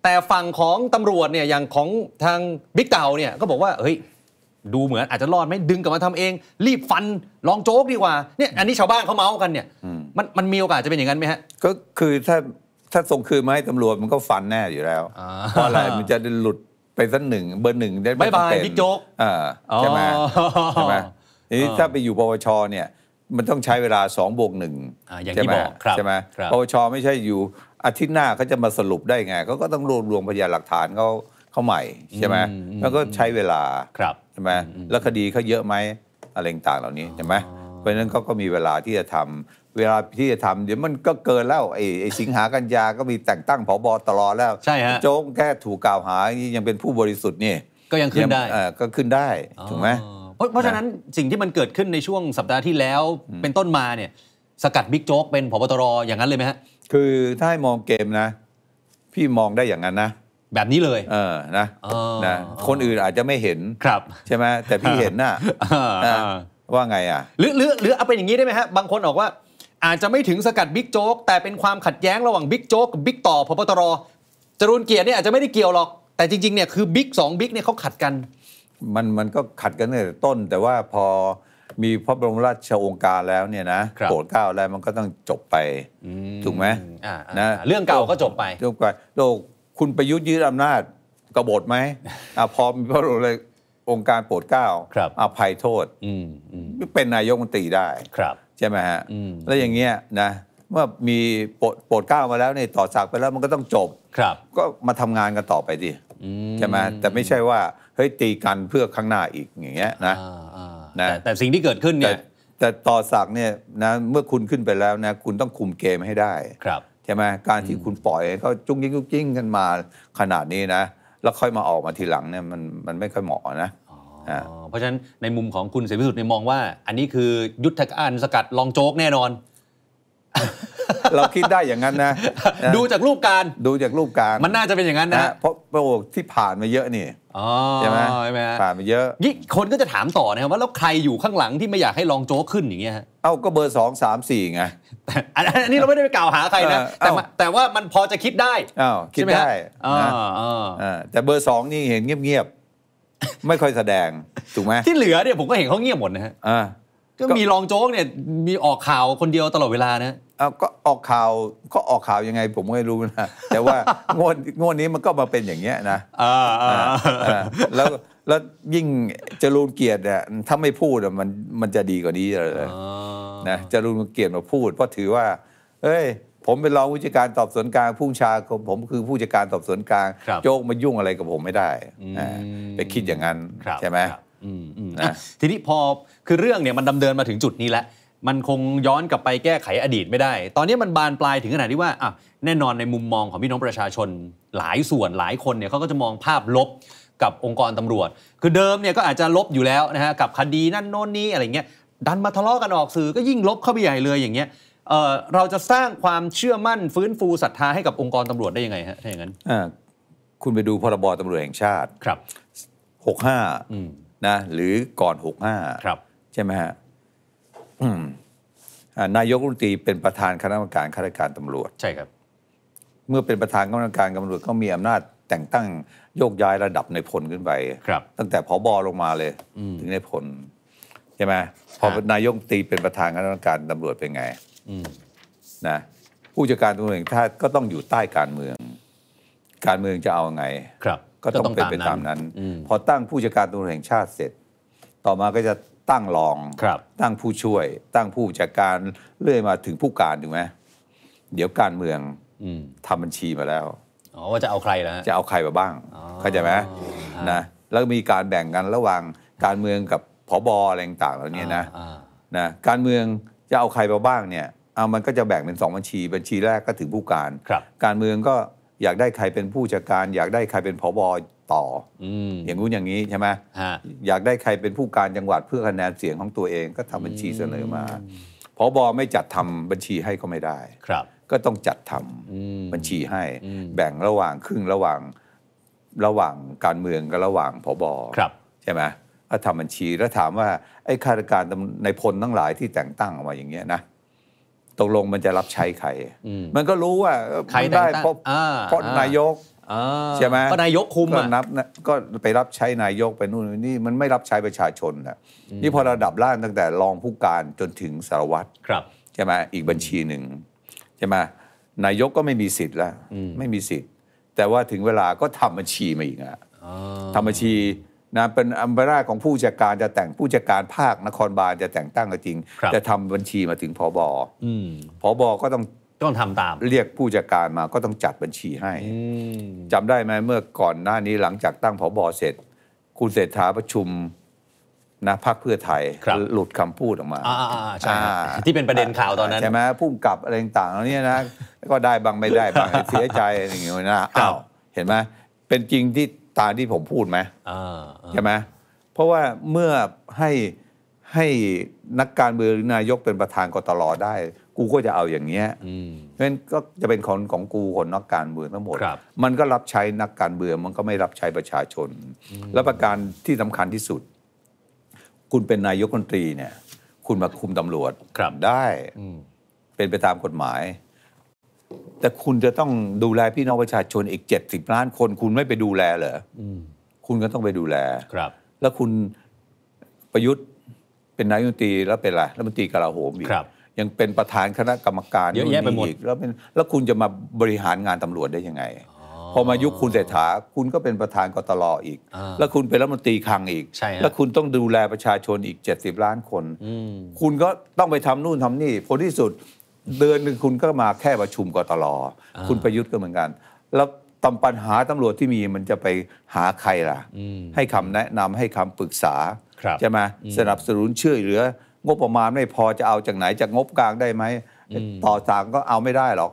แต่ฝั่งของตำรวจเนี่ยอย่างของทางบิ๊กเต่าเนี่ยก็บอกว่าเฮ้ยดูเหมือนอาจจะรอดไหมดึงกลับมาทำเอง รีบฟันลองโจ๊กดีกว่าเนี่ยอันนี้ชาวบ้านเขาเมาส์กันเนี่ยมันมันมีโอกาสจะเป็นอย่างนั้นไหมฮะก็คือถ้าถ้าส่งคืนมาให้ตำรวจมันก็ฟันแน่อยู่แล้วเพราะอะไรมันจะหลุดไปสักหนึ่งเบอร์หนึ่งได้ไม่บายบิ๊กโจ๊กใช่ไหมใช่ไหมนี่ถ้าไปอยู่ปวชเนี่ยมันต้องใช้เวลาสองบวกหนึ่งอย่างที่บอกใช่ไหมปปชไม่ใช่อยู่อาทิตย์หน้าเขาจะมาสรุปได้ไงเขาก็ต้องรวบรวมพยานหลักฐานเขาเขาใหม่ใช่ไหมแล้วก็ใช้เวลาใช่ไหมแล้วคดีเขาเยอะไหมอะไรต่างเหล่านี้ใช่ไหมเพราะฉะนั้นเขาก็มีเวลาที่จะทำ เวลาที่จะทำเดี๋ยวมันก็เกินแล้วไอ้สิงหากันยาก็มีแต่งตั้งผบตรแล้วใช่ฮะโจ้งแค่ถูกกล่าวหายังเป็นผู้บริสุทธิ์นี่ก็ยังขึ้นได้ก็ขึ้นได้ถูกไหมเพราะฉะนั้นสิ่งที่มันเกิดขึ้นในช่วงสัปดาห์ที่แล้วเป็นต้นมาเนี่ย สกัดบิ๊กโจ๊กเป็นพบตรอย่างนั้นเลยไหมฮะ คือถ้าให้มองเกมนะ พี่มองได้อย่างนั้นนะ แบบนี้เลย เออนะนะคนอื่นอาจจะไม่เห็นครับใช่ไหมแต่พี่เห็นน่ะว่าไงอ่ะ หรือหรือหรือเอาเป็นอย่างนี้ได้ไหมฮะบางคนบอกว่า อาจจะไม่ถึงสกัดบิ๊กโจ๊กแต่เป็นความขัดแย้งระหว่างบิ๊กโจ๊กกับบิ๊กต่อพบตรจรูนเกียรติเนี่ยอาจจะไม่ได้เกี่ยวหรอก แต่จริงๆเนี่ยคือบิ๊กสองบิ๊กเนี่ยเขาขัดกันมันมันก็ขัดกันตั้งแต่ต้น แต่ว่าพอมีพระบรมราชโองการแล้วเนี่ยนะโปรดเกล้าแล้วมันก็ต้องจบไปถูกไหมนะเรื่องเก่าก็จบไปจบไปโลกคุณประยุทธ์ยึดอำนาจกบฏไหมอพอมีพระบรมราชโองการโปรดเกล้าครับอภัยโทษอืเป็นนายกรัฐมนตรีได้ครับ ใช่ไหมฮะแล้วอย่างเงี้ยนะเมื่อมีโปรดโปรดเกล้ามาแล้วเนี่ยต่อจากไปแล้วมันก็ต้องจบครับ ก็มาทำงานกันต่อไปดิใช่ไหมแต่ไม่ใช่ว่าเฮ้ยตีกันเพื่อข้างหน้าอีกอย่างเงี้ยนะนะแต่สิ่งที่เกิดขึ้นเนี่ย แต่ต่อสักเนี่ยนะ เมื่อคุณขึ้นไปแล้วนะคุณต้องคุมเกมให้ได้ ครับใช่ไหมการที่คุณปล่อยเขาจุ้งยิ่งจุ้งยิ่งกันมาขนาดนี้นะแล้วค่อยมาออกมาทีหลังเนี่ย มันมันไม่ค่อยเหมาะนะเพราะฉะนั้นในมุมของคุณเสรีพิสุทธิ์ในมองว่า อันนี้คือยุทธการสกัดลองโจ๊กแน่นอน เราคิดได้อย่างนั้นนะดูจากรูปการดูจากรูปการ มันน่าจะเป็นอย่างนั้นนะเพราะประโอ้ที่ผ่านมาเยอะนี่ใช่ไหมใช่ไหมผ่านไปเยอะนี่คนก็จะถามต่อนะครับว่าแล้วใครอยู่ข้างหลังที่ไม่อยากให้รองโจ๊กขึ้นอย่างเงี้ยเอ้า ก็เบอร์สองสามสี่ไงอันนี้เราไม่ได้ไปกล่าวหาใครนะ แต่แต่ว่ามันพอจะคิดได้อ้าวคิดได้แต่เบอร์สองนี่เห็นเงียบๆไม่ค่อยแสดง ถูกไหมที่เหลือเนี่ยผมก็เห็นเขาเงียบหมดนะฮะก็มีรองโจ๊กเนี่ย มีออกข่าวคนเดียวตลอดเวลานะเอาก็ออกข่าวก็ออกข่าวยังไงผมไม่รู้นะแต่ว่างวดงวดนี้มันก็มาเป็นอย่างเงี้ยนะแล้วแล้วยิ่งจรูนเกียรติเนี่ยถ้าไม่พูดมันมันจะดีกว่านี้เลยนะจรูนเกียรติมาพูดเพราะถือว่าเอ้ยผมเป็นรองผู้จัดการสอบสวนกลางผู้ชาผมคือผู้จัดการสอบสวนกลางโจกมายุ่งอะไรกับผมไม่ได้ไปคิดอย่างนั้นใช่ไหมทีนี้พอคือเรื่องเนี่ยมันดำเนินมาถึงจุดนี้แล้วมันคงย้อนกลับไปแก้ไขอดีตไม่ได้ ตอนนี้มันบานปลายถึงขนาดที่ว่าอ่ะแน่นอนในมุมมองของพี่น้องประชาชนหลายส่วนหลายคนเนี่ยเขาก็จะมองภาพลบกับองค์กรตำรวจ คือเดิมเนี่ยก็อาจจะลบอยู่แล้วนะฮะกับคดีนั่นโน่นนี่อะไรเงี้ย ดันมาทะเลาะกันออกสื่อก็ยิ่งลบเข้าไปใหญ่เลยอย่างเงี้ย เออเราจะสร้างความเชื่อมั่นฟื้นฟูศรัทธา ให้กับองค์กรตำรวจได้ยังไงฮะถ้าอย่างนั้นคุณไปดูพรบตำรวจแห่งชาติ ครับหกห้านะ หรือก่อนหกห้าใช่ไหมฮะนายกรัฐมนตรีเป็นประธานคณะกรรมการข้าราชการตำรวจ ใช่ครับ เมื่อเป็นประธานคณะกรรมการตำรวจก็มีอำนาจ แต่งตั้งโยกย้ายระดับในพลขึ้นไปครับ ตั้งแต่ผอบอลงมาเลยถึงในพลใช่ไหมพอนายกตีเป็นประธานคณะกรรมการตำรวจเป็นไงนะผู้จัดการตำรวจแห่งชาติก็ต้องอยู่ใต้การเมือง การเมืองจะเอาไง ครับ ก็ต้องเป็นไปตามนั้น พอตั้งผู้จัดการตำรวจแห่งชาติเสร็จ ต่อมาก็จะตั้งรอง ตั้งผู้ช่วย ตั้งผู้จัดการเรื่อยมาถึงผู้การถูกไหมเดี๋ยวการเมืองอทำบัญชีมาแล้ว อ๋อว่าจะเอาใครนะจะเอาใครมาบ้างเข้าใจไหมนะ แล้วมีการแบ่งกันระหว่างการเมืองกับผบอะไรต่างๆเหล่านี้นะนะ การเมืองจะเอาใครมาบ้างเนี่ย เอามันก็จะแบ่งเป็นสองบัญชี บัญชีแรกก็ถึงผู้การ การเมืองก็อยากได้ใครเป็นผู้จัดการอยากได้ใครเป็นผบต่ออย่างงู้นอย่างนี้ใช่ไหมอยากได้ใครเป็นผู้การจังหวัดเพื่อคะแนนเสียงของตัวเองก็ทำบัญชีเสนอมาพอบอไม่จัดทำบัญชีให้ก็ไม่ได้ครับ ก็ต้องจัดทำบัญชีให้แบ่งระหว่างครึ่งระหว่างระหว่างการเมืองกับระหว่างพอบอใช่ไหมก็ทำบัญชีแล้วถามว่าไอ้ข้าราชการในพลทั้งหลายที่แต่งตั้งออกมาอย่างเงี้ยนะตกลงมันจะรับใช้ใครมันก็รู้ว่าใครได้เพราะนายกใช่ไหมก็นายกคุมก็นับก็ไปรับใช้นายกไปนู่นนี่มันไม่รับใช้ประชาชนนะนี่พอระดับล่างตั้งแต่รองผู้การจนถึงสารวัตรใช่ไหมอีกบัญชีหนึ่งใช่ไหมนายกก็ไม่มีสิทธิ์แล้ว ไม่มีสิทธิ์ แต่ว่าถึงเวลาก็ทำบัญชีมาอีกอะทำบัญชีนะเป็นอัมบราของผู้จัดการจะแต่งผู้จัดการภาคนครบาลจะแต่งตั้งก็จริง จะทำบัญชีมาถึงพอบอพอบอก็ต้องต้องทำตามเรียกผู้จัดการมาก็ต้องจัดบัญชีให้จำได้ไหมเมื่อก่อนหน้านี้หลังจากตั้งผบเสร็จคุณเศรษฐาประชุมนะพักเพื่อไทย หลุดคำพูดออกมาใช่ที่เป็นประเด็นข่าวตอนนั้นใช่ไหมพุ่งกลับอะไรต่างๆเนี่ยนะก็ได้บางไม่ได้บางเสียใจอย่างเงี้ยนะอ้าวเห็นไหมเป็นจริงที่ตามที่ผมพูดไหมใช่ไหมเพราะว่าเมื่อให้ให้นักการเมืองนายกเป็นประธานกตลอได้กูก็จะเอาอย่างเงี้ยเพราะฉะนั้นก็จะเป็นคนของกูคนนักการเมืองทั้งหมด มันก็รับใช้นักการเมือง มันก็ไม่รับใช้ประชาชน และประการที่สำคัญที่สุด คุณเป็นนายกรัฐมนตรีเนี่ย คุณมาคุมตำรวจ ได้ เป็นไปตามกฎหมาย แต่คุณจะต้องดูแล พี่น้องประชาชนอีกเจ็ดสิบล้านคน คุณไม่ไปดูแลเหรอ คุณก็ต้องไปดูแลครับ แล้วคุณประยุทธ์เป็นนายกรัฐมนตรีแล้วเป็นอะไรรัฐมนตรีกลาโหมอีกยังเป็นประธานคณะกรรมการเยอะแยะไปหมดแล้วเป็นแล้วคุณจะมาบริหารงานตำรวจได้ยังไง พอมายุคคุณเศรษฐาคุณก็เป็นประธานกตลออีก แล้วคุณเป็นรัฐมนตรีคลังอีก แล้วคุณต้องดูแลประชาชนอีก 70 ล้านคนคุณก็ต้องไปทำนู่นทำนี่ผลที่สุดเดือนหนึ่งคุณก็มาแค่ประชุมกตลอ คุณประยุทธ์ก็เหมือนกันแล้วตำปัญหาตำรวจที่มีมันจะไปหาใครล่ะ ให้คำแนะนำให้คำปรึกษาใช่ไหมสนับสนุนช่วยเหลืองบประมาณไม่พอจะเอาจากไหนจากงบกลางได้ไหมต่อสางก็เอาไม่ได้หรอก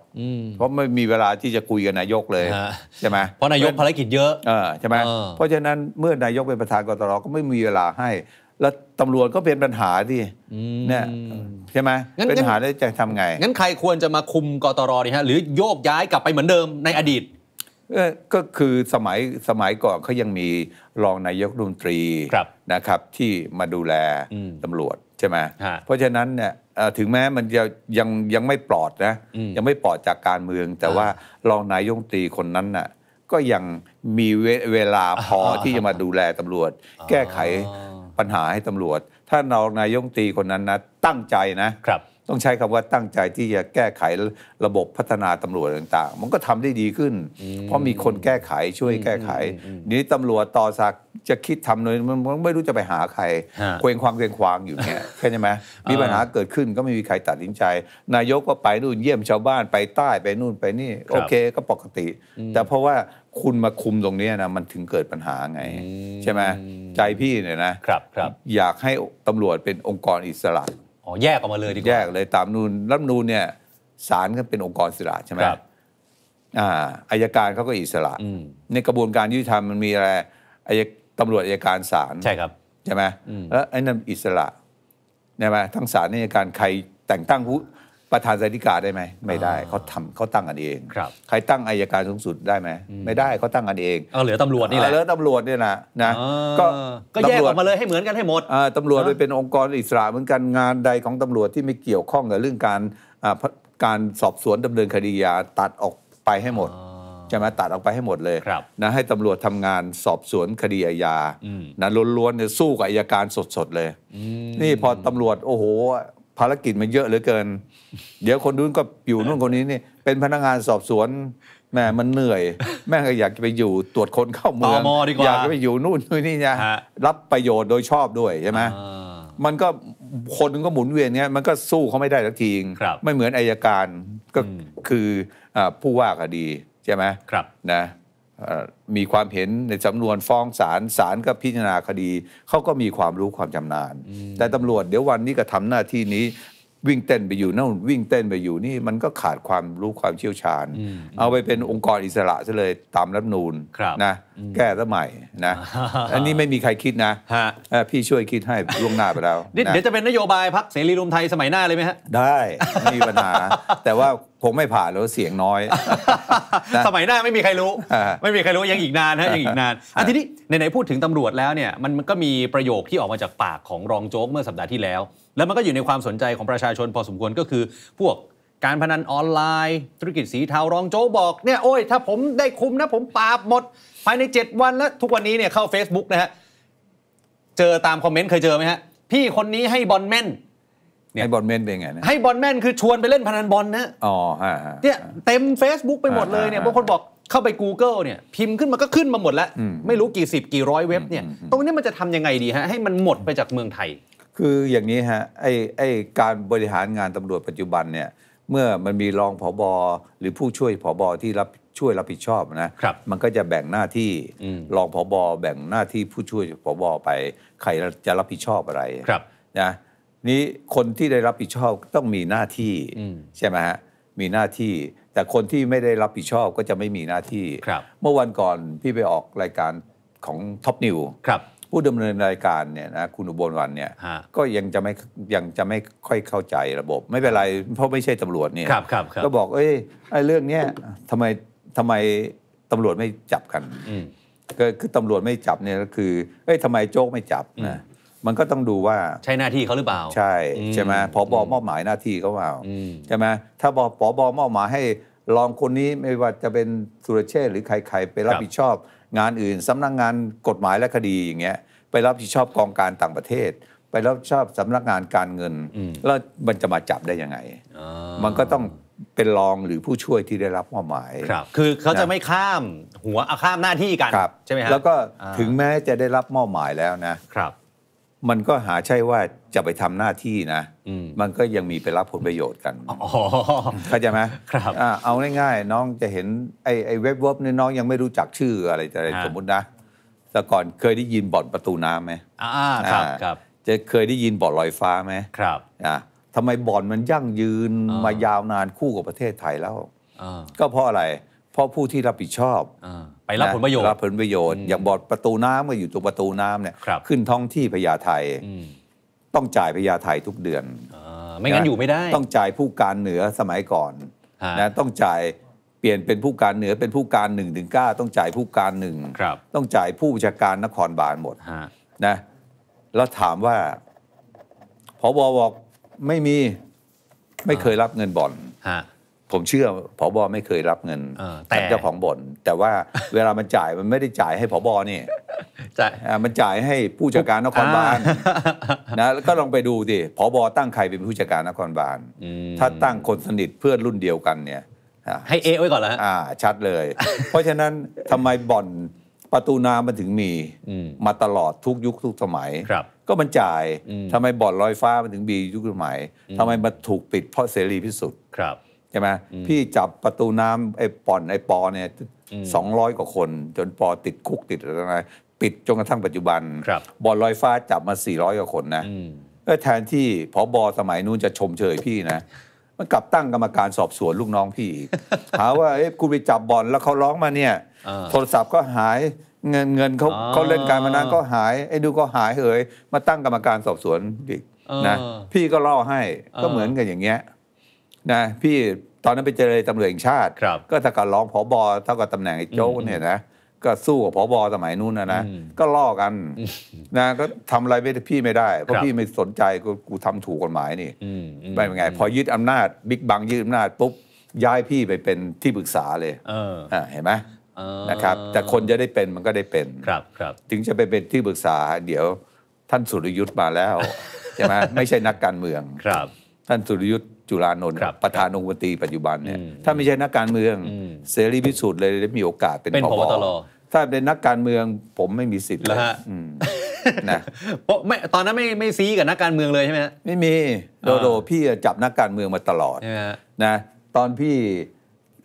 เพราะไม่มีเวลาที่จะคุยกับนายกเลยใช่ไหมเพราะนายกภารกิจเยอะใช่ไหมเพราะฉะนั้นเมื่อนายกเป็นประธานกตรก็ไม่มีเวลาให้ แล้วตำรวจก็เป็นปัญหาที่เนี่ยใช่ไหมเป็นปัญหาแล้วจะทำไงงั้นใครควรจะมาคุมกตรดีฮะหรือโยกย้ายกลับไปเหมือนเดิมในอดีตก็คือสมัยสมัยก่อนเขายังมีรองนายกรัฐมนตรีนะครับ ที่มาดูแลตำรวจใช่ไหม เพราะฉะนั้นเนี่ยถึงแม้มันจะยังยังไม่ปลอดนะยังไม่ปลอดจากการเมือง แต่ว่ารองนายงตรีคนนั้นน่ะก็ยังมีเวลาพอที่จะมาดูแลตำรวจ แก้ไขปัญหาให้ตำรวจ ถ้าเรานายงตรีคนนั้นนะตั้งใจนะครับต้องใช้คำว่าตั้งใจที่จะแก้ไขระบบพัฒนาตำรวจต่างๆมันก็ทำได้ดีขึ้นเพราะมีคนแก้ไขช่วยแก้ไข นี้ตำรวจต่อสักจะคิดทำเลยมันไม่รู้จะไปหาใครเคว้งความเคว้งควางอยู่เนี่ยแค่ใช่ไหมมีปัญหาเกิดขึ้นก็ไม่มีใครตัดสินใจ นายกก็ไปนู่นเยี่ยมชาวบ้านไปใต้ไปนู่นไปนี่ โอเคก็ปกติ แต่เพราะว่าคุณมาคุมตรงนี้นะมันถึงเกิดปัญหาไง ใช่ไหมใจพี่เนี่ยนะครับครับอยากให้ตำรวจเป็นองค์กรอิสระอ๋อแยกออกมาเลยดีกว่าแยกเลยตามนูนรัฐนูนเนี่ยศาลก็เป็นองค์กรอิสระใช่ไหมครับอ่าอายการเขาก็อิสระในกระบวนการยุติธรรมมันมีอะไรอายตำรวจอายการศาลใช่ครับ ใช่ไหมแล้วไอ้นั่นอิสระใช่ไหมทั้งศาลอายการใครแต่งตั้งผู้ประธานสนนิกาได้ไหมไม่ได้เขาทำเขาตั้งกันเองคใครตั้งอายการสูงสุดได้ไหมไม่ได้เขาตั้งกันเองเอเหลือตำรวจนี่แหละเหลือตำรวจเนี่ยนะนะ ก็ก็แยกออกมาเลยให้เหมือนกันให้หมดตำรวจไปเป็นองค์กรอิสระเหมือนกันงานใดของตำรวจที่ไม่เกี่ยวข้องกับเรื่องการการสอบสวนดำเนินคดียาตัดออกไปให้หมดใช่ไหมตัดออกไปให้หมดเลยนะให้ตำรวจทำงานสอบสวนคดียาานะล้วนๆเนี่ยสู้กับอายการสดๆเลยนี่พอตำรวจโอ้โหภารกิจมันเยอะเหลือเกิน เดี๋ยวคนนู้นก็อยู่นู่นคนนี้นี่เป็นพนักงานสอบสวน แม่มันเหนื่อย แม่ก็อยากจะไปอยู่ตรวจคนเข้าเมืองอยากจะไปอยู่นู่นนู่นนี่นะรับประโยชน์โดยชอบด้วยใช่ไหมมันก็คนก็หมุนเวียนเนี้ยมันก็สู้เขาไม่ได้สักทีไม่เหมือนอายการก็คือผู้ว่าคดี ใช่ไหมนะมีความเห็นในสำนวนฟ้องศาลศาลก็พิจารณาคดี เขาก็มีความรู้ความจำนาญแต่ตำรวจเดี๋ยววันนี้ก็ทำหน้าที่นี้วิ่งเต้นไปอยู่นั่นวิ่งเต้นไปอยู่นี่มันก็ขาดความรู้ความเชี่ยวชาญ เอาไปเป็นองค์กรอิสระซะเลยตามรัฐนูนนะแก้ซะใหม่นะอันนี้ไม่มีใครคิดนะพี่ช่วยคิดให้ล่วงหน้าไปแล้วเดี๋ยวจะเป็นนโยบายพักเสรีรวมไทยสมัยหน้าเลยไหมฮะได้ไม่มีปัญหา แต่ว่าคงไม่ผ่านแล้วเสียงน้อย สมัยหน้าไม่มีใครรู้ไม่มีใครรู้ ยังอีกนานฮะยังอีกนานอันทีนี้ไหนๆพูดถึงตำรวจแล้วเนี่ยมันก็มีประโยคที่ออกมาจากปากของรองโจ๊กเมื่อสัปดาห์ที่แล้วแล้วมันก็อยู่ในความสนใจของประชาชนพอสมควรก็คือ พวกการพนันออนไลน์ ธุรกิจสีเทารองโจบอกเนี่ยโอ้ยถ้าผมได้คุมนะ ผมปราบหมด ภายใน 7 วันแล้ว ทุกวันนี้เนี่ยเข้า Facebook นะฮะเจอตามคอมเมนต์เคยเจอไหมฮะพี่คนนี้ให้บอลแม่นเนี่ยให้บอลแม่นเป็นไงนะให้บอลแม่น คือชวนไปเล่นพนันบอลนะ อ๋อฮะเนี่ยเต็ม Facebook ไปหมดเลยเนี่ยบางคนบอกเข้าไป Google เนี่ยพิมพ์ขึ้นมาก็ขึ้นมาหมดแล้ว ไม่รู้กี่สิบกี่ร้อยเว็บเนี่ยตรงนี้มันจะทํำยังไงดีฮะให้มันหมดไปจากเมืองไทยคืออย่างนี้ฮะไอ้ไอ้การบริหารงานตำรวจปัจจุบันเนี่ย เมื่อมันมีรองผบหรือผู้ช่วยผบที่รับช่วยรับผิดชอบนะบมันก็จะแบ่งหน้าที่รองผบแบ่งหน้าที่ผู้ช่วยผบไป ใครจะรับผิดชอบอะไรครับนะนี้คนที่ได้รับผิดชอบต้องมีหน้าที่ใช่ไหมฮะมีหน้าที่ แต่คนที่ไม่ได้รับผิดชอบก็จะไม่มีหน้าที่เมื่อวันก่อนพี่ไปออกรายการของท็อปนิวผู้ดำเนินรายการเนี่ยนะคุณอุบลวันเนี่ยก็ยังจะไม่ยังจะไม่ค่อยเข้าใจระบบไม่เป็นไร เพราะไม่ใช่ตำรวจเนี่ยก็บอกเอ้ยไอ้เรื่องเนี้ยทำไมทำไมตำรวจไม่จับกันก็คือตำรวจไม่จับเนี่ยก็คือเอ้ยทำไมโจ๊กไม่จับนะมันก็ต้องดูว่าใช่หน้าที่เขาหรือเปล่า ใช่ใช่ไหมพอบอมอบหมายหน้าที่เขาเปล่าใช่ไหมถ้าบปอบอมอบหมายให้รองคนนี้ไม่ว่าจะเป็นสุรเชษหรือใครๆ ไปรับผิดชอบงานอื่นสำนักงงานกฎหมายและคดีอย่างเงี้ยไปรับผิดชอบกองการต่างประเทศ ไปรับผิดชอบสำนักงานการเงิน แล้วมันจะมาจับได้ยังไง มันก็ต้องเป็นรองหรือผู้ช่วยที่ได้รับมอบหมายครับ คือเขาจะไม่ข้ามหัวข้ามหน้าที่กัน ใช่ไหมครับแล้วก็ถึงแม้จะได้รับมอบหมายแล้วนะครับมันก็หาใช่ว่าจะไปทำหน้าที่นะ มันก็ยังมีไปรับผลประโยชน์กันเข้าใจไหมครับเอาง่ายๆน้องจะเห็นไอ้ไอ้เว็บเว็บนี่น้องยังไม่รู้จักชื่ออะไรแต่สมมุตินะแต่ก่อนเคยได้ยินบ่อนประตูน้ำไหมอ่าครับจะเคยได้ยินบ่อนลอยฟ้าไหมครับอ่าทำไมบ่อนมันยั่งยืนมายาวนานคู่กับประเทศไทยแล้ว ก็เพราะอะไร เพราะผู้ที่รับผิดชอบไปรับผลประโยชน์รับผลประโยชน์อย่างบอดประตูน้ำก็อยู่ตรงประตูน้ำเนี่ยขึ้นท้องที่พญาไทต้องจ่ายพญาไททุกเดือนไม่งั้นอยู่ไม่ได้ ต้องจ่ายผู้การเหนือสมัยก่อนนะต้องจ่ายเปลี่ยนเป็นผู้การเหนือเป็นผู้การหนึ่งถึงเก้าต้องจ่ายผู้การหนึ่งต้องจ่ายผู้บัญชาการนครบาลหมดนะ แล้วถามว่าพบบอกไม่มีไม่เคยรับเงินบ่อนผมเชื่อผอบอไม่เคยรับเงิน แต่เจ้าของบ่อนแต่ว่าเวลามันจ่ายมันไม่ได้จ่ายให้ผอบอนี่จ่ายมันจ่ายให้ผู้จัดการนครบาลนะแล้วก็ลองไปดูดิผอบอตั้งใครเป็นผู้จัดการนครบาลถ้าตั้งคนสนิทเพื่อนรุ่นเดียวกันเนี่ยให้เอไว้ก่อนแล้วอ่าชัดเลย เพราะฉะนั้นทำไมบ่อนประตูน้ำมันถึงมีมาตลอดทุกยุคทุกสมัยครับก็มันจ่ายทำไมบ่อนลอยฟ้ามันถึงมียุคสมัยทำไมมันถูกปิดเพราะเสรีพิสุทธิ์ครับช่ไหมพี่จับประตูน้ำไอ้ปอนไอ้ปอเนี่ยสองร้อยกว่าคน จนปอติดคุกติดอะไรปิดจนกระทั่งปัจจุบันบบอลลอยฟ้าจับมาสี่ร้อยกว่าคนนะแทนที่พอบอสมัยนู้นจะชมเชยพี่นะ มันกลับตั้งกรรมการสอบสวนลูกน้องพี่อีกหาว่าเอ๊ะคุณไปจับบอลแล้วเขาร้องมาเนี่ยโทรศัพท์ก็หาย เงินเงินเขาเขาเล่นการมานั้นก็หายไอ้ดูก็หายเหยมาตั้งกรรมการสอบสวนอีกนะพี่ก็เล่าให้ก็เหมือนกันอย่างเงี้ยนะพี่ตอนนั้นไปเจอตำรวจแห่งชาติ ก็ถ้ากับรองผอบอเท่ากับตำแหน่งไอ้โจ้เนี่ยนะ ก็สู้กับผอบอสมัยนู้นนะก็ล่อกันนะก็ทำอะไรไม่พี่ไม่ได้ เพราะพี่ไม่สนใจ กูทำถูกกฎหมายนี่ไม่เป็นไง พอยึดอำนาจบิ๊กบังยึดอำนาจปุ๊บ ย้ายพี่ไปเป็นที่ปรึกษาเลยเห็นไหมนะครับ แต่คนจะได้เป็นมันก็ได้เป็นครับครับถึงจะไปเป็นที่ปรึกษาเดี๋ยวท่านสุริยุทธ์มาแล้วใช่ไหมไม่ใช่นักการเมืองครับ ท่านสุริยุทธจุลานนท์ประธานองค์มนตรีปัจจุบันเนี่ยถ้าไม่ใช่นักการเมืองเสรีพิสุทธิ์เลยได้มีโอกาส เป็นพบตรถ้าเป็นนักการเมือง ผมไม่มีสิทธิ์เลยนะเพราะไม่ตอนนั้นไม่ไม่ซีกับนักการเมืองเลยใช่ไหมไม่มีโดโดพี่จับนักการเมืองมาตลอดนะ ตอนพี่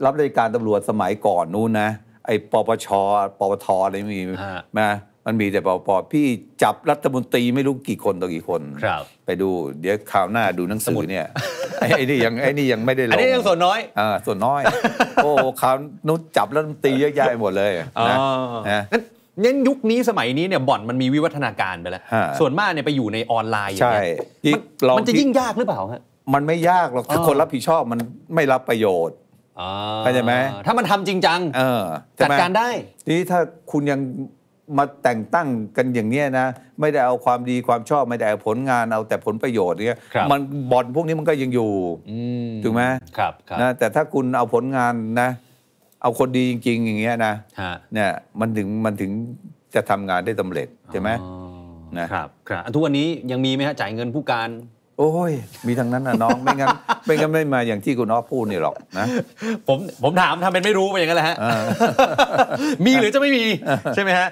รับราชการตำรวจสมัยก่อนนู้นนะไอ้ปปชปปทอะไรมีมามันมีแต่ปปพี่จับรัฐมนตรีไม่รู้กี่คนต่อกี่คนไปดู เดี๋ยวข่าวหน้าดูหนังสือเนี่ยไอ้นี่ยังไอ้นี่ยังไม่ได้ลงอันนี้ยังส่วนน้อยอ่าส่วนน้อย โอ้คราวนุ้จับแล้วตีเยอะแยะหมดเลยนะนั้นงั้นยุคนี้สมัยนี้เนี่ยบ่อนมันมีวิวัฒนาการไปแล้วส่วนมากเนี่ยไปอยู่ในออนไลน์ใช่ีมันจะยิ่งยากหรือเปล่าฮะมันไม่ยากหรอกถ้าคนรับผิดชอบมันไม่รับประโยชน์เข้าใจไหมถ้ามันทำจริงจังจัดการได้นี่ถ้าคุณยังมาแต่งตั้งกันอย่างนี้นะไม่ได้เอาความดีความชอบไม่ได้เอาผลงานเอาแต่ผลประโยชน์เนี่ยมันบ่อนพวกนี้มันก็ยังอยู่ถูกไหมครับนะแต่ถ้าคุณเอาผลงานนะ เอาคนดีจริง ๆ อย่างเงี้ยนะเนี่ยมันถึงมันถึงจะทำงานได้สาเร็จใช่ไหมนะครับครับทุกวันนี้ยังมีไหมฮะจ่ายเงินผู้การ โอ้ย มีทั้งนั้นนะน้องไม่งั้นไม่งั้นไม่มาอย่างที่คุณน้อพูดนี่หรอกนะผมผมถามทำเป็นไม่รู้ไปอย่างนั้นแหละฮะมีหรือจะไม่มีใช่ไหมฮะ